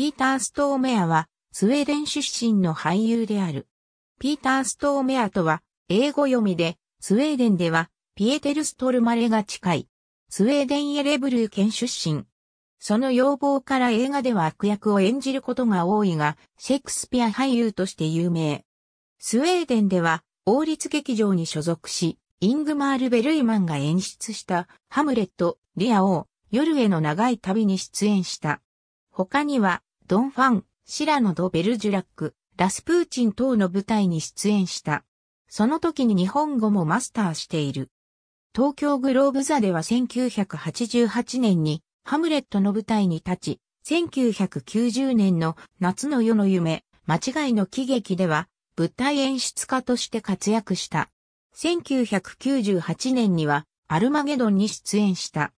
ピーター・ストーメアは、スウェーデン出身の俳優である。ピーター・ストーメアとは、英語読みで、スウェーデンでは、ピエテル・ストルマレが近い。スウェーデン・エレブルー県出身。その要望から映画では悪役を演じることが多いが、シェイクスピア俳優として有名。スウェーデンでは、王立劇場に所属し、イングマール・ベルイマンが演出した、ハムレット、リア王、夜への長い旅に出演した。他には、ドン・ファン、シラノ・ド・ベルジュラック、ラスプーチン等の舞台に出演した。その時に日本語もマスターしている。東京グローブ座では1988年にハムレットの舞台に立ち、1990年の夏の夜の夢、間違いの喜劇では舞台演出家として活躍した。1998年にはアルマゲドンに出演した。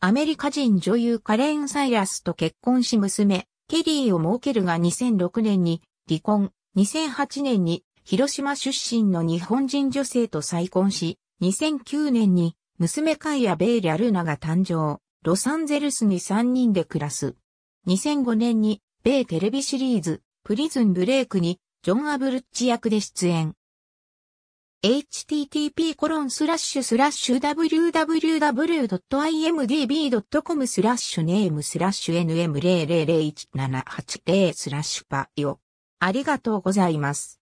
アメリカ人女優カレン・サイラスと結婚し娘、ケリーを設けるが2006年に離婚、2008年に広島出身の日本人女性と再婚し、2009年に娘カイア・ベイリャ・ルーナが誕生、ロサンゼルスに3人で暮らす。2005年に米テレビシリーズプリズンブレイクにジョン・アブルッチ役で出演。http://www.imdb.com スラッシュネームスラッシュ nm0001780 スラッシュパオ。ありがとうございます。